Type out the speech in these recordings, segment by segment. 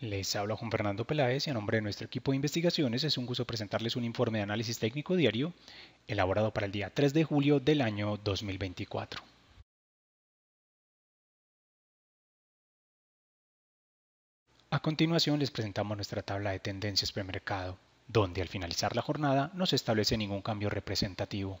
Les habla Juan Fernando Peláez y a nombre de nuestro equipo de investigaciones es un gusto presentarles un informe de análisis técnico diario elaborado para el día 3 de julio del año 2024. A continuación les presentamos nuestra tabla de tendencias premercado, donde al finalizar la jornada no se establece ningún cambio representativo.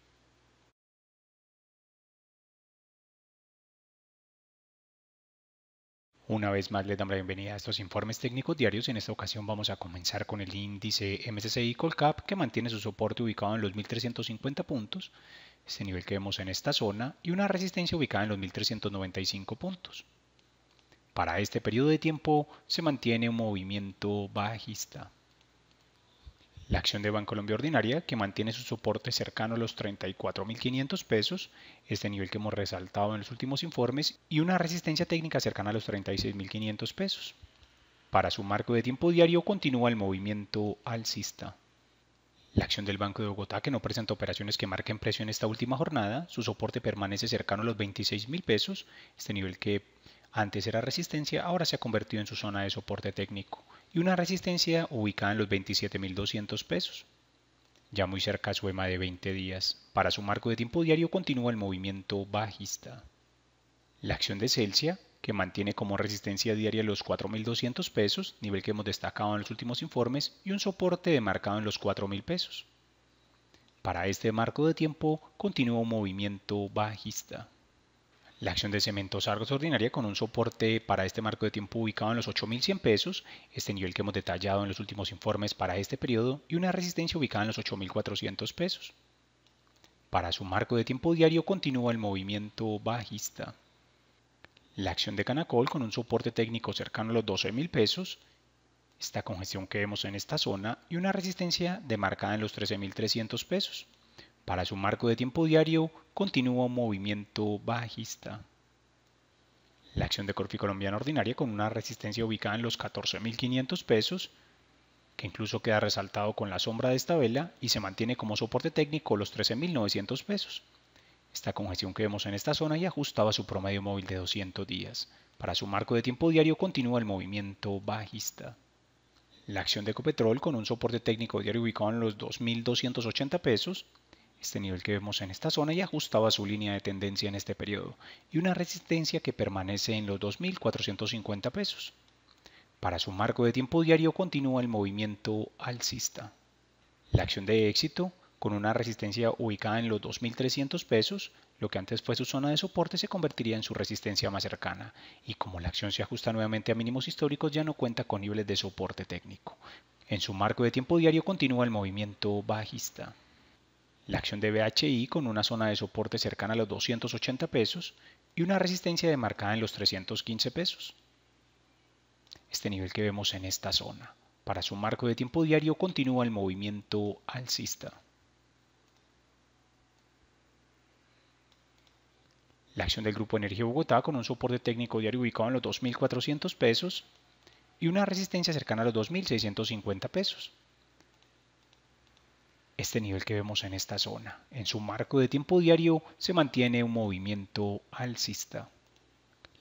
Una vez más les damos la bienvenida a estos informes técnicos diarios. En esta ocasión vamos a comenzar con el índice MSCI Colcap que mantiene su soporte ubicado en los 1350 puntos, este nivel que vemos en esta zona, y una resistencia ubicada en los 1395 puntos. Para este periodo de tiempo se mantiene un movimiento bajista la acción de Colombia Ordinaria, que mantiene su soporte cercano a los 34.500 pesos, este nivel que hemos resaltado en los últimos informes, y una resistencia técnica cercana a los 36.500 pesos. Para su marco de tiempo diario continúa el movimiento alcista. La acción del Banco de Bogotá, que no presenta operaciones que marquen precio en esta última jornada, su soporte permanece cercano a los 26.000 pesos, este nivel que antes era resistencia, ahora se ha convertido en su zona de soporte técnico y una resistencia ubicada en los 27.200 pesos. Ya muy cerca a su EMA de 20 días, para su marco de tiempo diario continúa el movimiento bajista. La acción de Celsius que mantiene como resistencia diaria los 4.200 pesos, nivel que hemos destacado en los últimos informes, y un soporte demarcado en los 4.000 pesos. Para este marco de tiempo continúa un movimiento bajista. La acción de cementos Argos ordinaria con un soporte para este marco de tiempo ubicado en los 8.100 pesos, este nivel que hemos detallado en los últimos informes para este periodo, y una resistencia ubicada en los 8.400 pesos. Para su marco de tiempo diario continúa el movimiento bajista. La acción de Canacol con un soporte técnico cercano a los 12.000 pesos, esta congestión que vemos en esta zona y una resistencia demarcada en los 13.300 pesos. Para su marco de tiempo diario continúa un movimiento bajista. La acción de Corfi Colombiana Ordinaria con una resistencia ubicada en los 14.500 pesos, que incluso queda resaltado con la sombra de esta vela y se mantiene como soporte técnico los 13.900 pesos. Esta congestión que vemos en esta zona ya ajustaba su promedio móvil de 200 días. Para su marco de tiempo diario continúa el movimiento bajista. La acción de Ecopetrol con un soporte técnico diario ubicado en los 2.280 pesos, este nivel que vemos en esta zona y ajustaba su línea de tendencia en este periodo, y una resistencia que permanece en los 2.450 pesos. Para su marco de tiempo diario continúa el movimiento alcista. La acción de éxito, con una resistencia ubicada en los 2.300 pesos, lo que antes fue su zona de soporte se convertiría en su resistencia más cercana, y como la acción se ajusta nuevamente a mínimos históricos ya no cuenta con niveles de soporte técnico. En su marco de tiempo diario continúa el movimiento bajista la acción de BHI con una zona de soporte cercana a los 280 pesos y una resistencia demarcada en los 315 pesos. Este nivel que vemos en esta zona, para su marco de tiempo diario, continúa el movimiento alcista. La acción del Grupo Energía Bogotá con un soporte técnico diario ubicado en los 2.400 pesos y una resistencia cercana a los 2.650 pesos este nivel que vemos en esta zona. En su marco de tiempo diario se mantiene un movimiento alcista.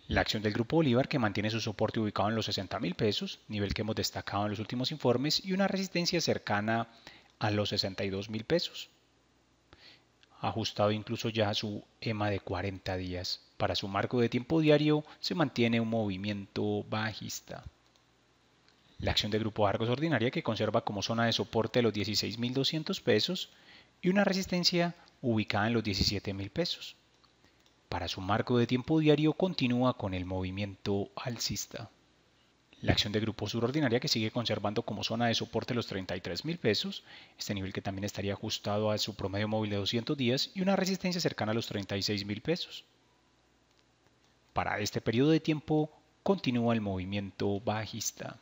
La acción del Grupo Bolívar que mantiene su soporte ubicado en los 60 mil pesos, nivel que hemos destacado en los últimos informes, y una resistencia cercana a los 62 mil pesos, ajustado incluso ya a su EMA de 40 días. Para su marco de tiempo diario se mantiene un movimiento bajista la acción de Grupo Argos ordinaria que conserva como zona de soporte los 16.200 pesos y una resistencia ubicada en los 17.000 pesos. Para su marco de tiempo diario continúa con el movimiento alcista. La acción de Grupo Sur ordinaria que sigue conservando como zona de soporte los 33.000 pesos, este nivel que también estaría ajustado a su promedio móvil de 200 días y una resistencia cercana a los 36.000 pesos. Para este periodo de tiempo continúa el movimiento bajista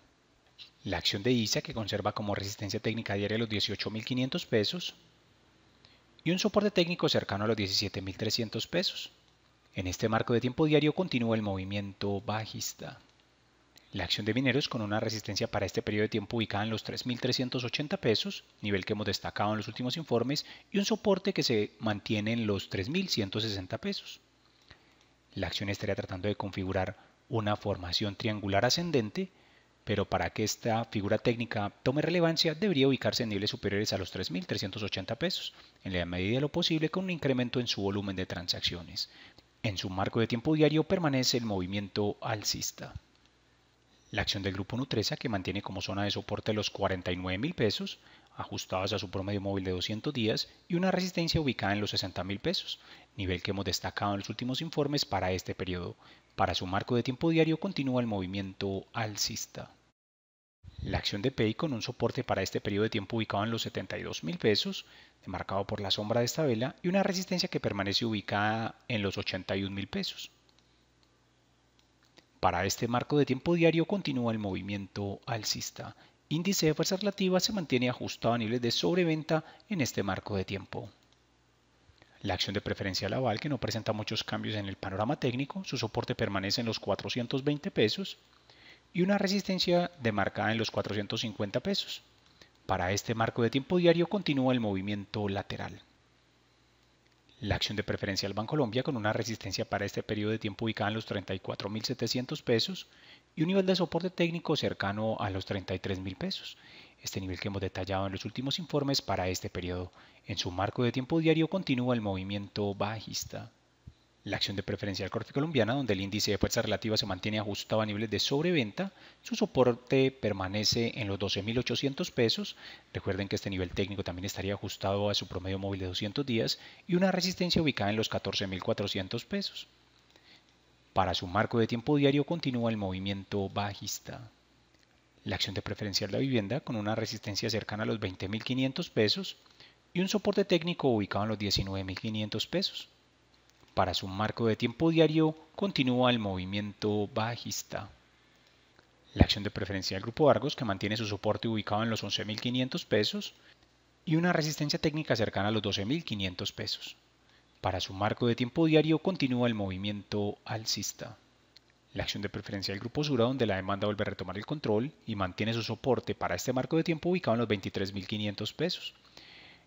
la acción de ISA que conserva como resistencia técnica diaria los 18.500 pesos y un soporte técnico cercano a los 17.300 pesos. En este marco de tiempo diario continúa el movimiento bajista. La acción de mineros con una resistencia para este periodo de tiempo ubicada en los 3.380 pesos, nivel que hemos destacado en los últimos informes, y un soporte que se mantiene en los 3.160 pesos. La acción estaría tratando de configurar una formación triangular ascendente pero para que esta figura técnica tome relevancia debería ubicarse en niveles superiores a los 3.380 pesos, en la medida de lo posible con un incremento en su volumen de transacciones. En su marco de tiempo diario permanece el movimiento alcista. La acción del grupo Nutresa, que mantiene como zona de soporte los 49.000 pesos, ajustados a su promedio móvil de 200 días, y una resistencia ubicada en los 60.000 pesos, nivel que hemos destacado en los últimos informes para este periodo. Para su marco de tiempo diario continúa el movimiento alcista la acción de PEI con un soporte para este periodo de tiempo ubicado en los 72 mil pesos, demarcado por la sombra de esta vela, y una resistencia que permanece ubicada en los 81 mil pesos. Para este marco de tiempo diario continúa el movimiento alcista. Índice de fuerza relativa se mantiene ajustado a niveles de sobreventa en este marco de tiempo. La acción de preferencia Laval que no presenta muchos cambios en el panorama técnico, su soporte permanece en los 420 pesos, y una resistencia demarcada en los 450 pesos. Para este marco de tiempo diario continúa el movimiento lateral. La acción de preferencia al Colombia con una resistencia para este periodo de tiempo ubicada en los 34.700 pesos y un nivel de soporte técnico cercano a los 33.000 pesos. Este nivel que hemos detallado en los últimos informes para este periodo. En su marco de tiempo diario continúa el movimiento bajista la acción de preferencial corte colombiana, donde el índice de fuerza relativa se mantiene ajustado a niveles de sobreventa, su soporte permanece en los 12.800 pesos, recuerden que este nivel técnico también estaría ajustado a su promedio móvil de 200 días, y una resistencia ubicada en los 14.400 pesos. Para su marco de tiempo diario continúa el movimiento bajista. La acción de Preferencia de la vivienda con una resistencia cercana a los 20.500 pesos y un soporte técnico ubicado en los 19.500 pesos. Para su marco de tiempo diario continúa el movimiento bajista. La acción de preferencia del grupo Argos, que mantiene su soporte ubicado en los 11.500 pesos, y una resistencia técnica cercana a los 12.500 pesos. Para su marco de tiempo diario continúa el movimiento alcista. La acción de preferencia del grupo Sura, donde la demanda vuelve a retomar el control y mantiene su soporte para este marco de tiempo ubicado en los 23.500 pesos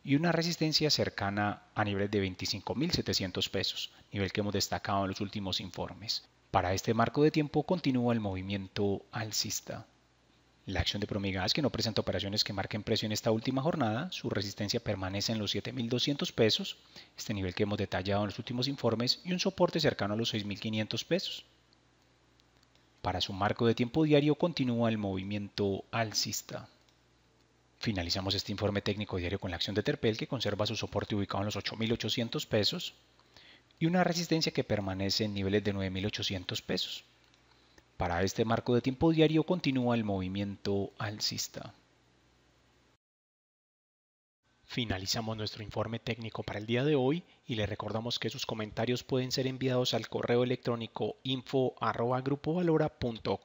y una resistencia cercana a niveles de 25.700 pesos, nivel que hemos destacado en los últimos informes. Para este marco de tiempo continúa el movimiento alcista. La acción de Promigas, que no presenta operaciones que marquen precio en esta última jornada, su resistencia permanece en los 7.200 pesos, este nivel que hemos detallado en los últimos informes, y un soporte cercano a los 6.500 pesos. Para su marco de tiempo diario continúa el movimiento alcista. Finalizamos este informe técnico diario con la acción de Terpel que conserva su soporte ubicado en los 8.800 pesos y una resistencia que permanece en niveles de 9.800 pesos. Para este marco de tiempo diario continúa el movimiento alcista. Finalizamos nuestro informe técnico para el día de hoy y le recordamos que sus comentarios pueden ser enviados al correo electrónico info.grupovalora.com.co.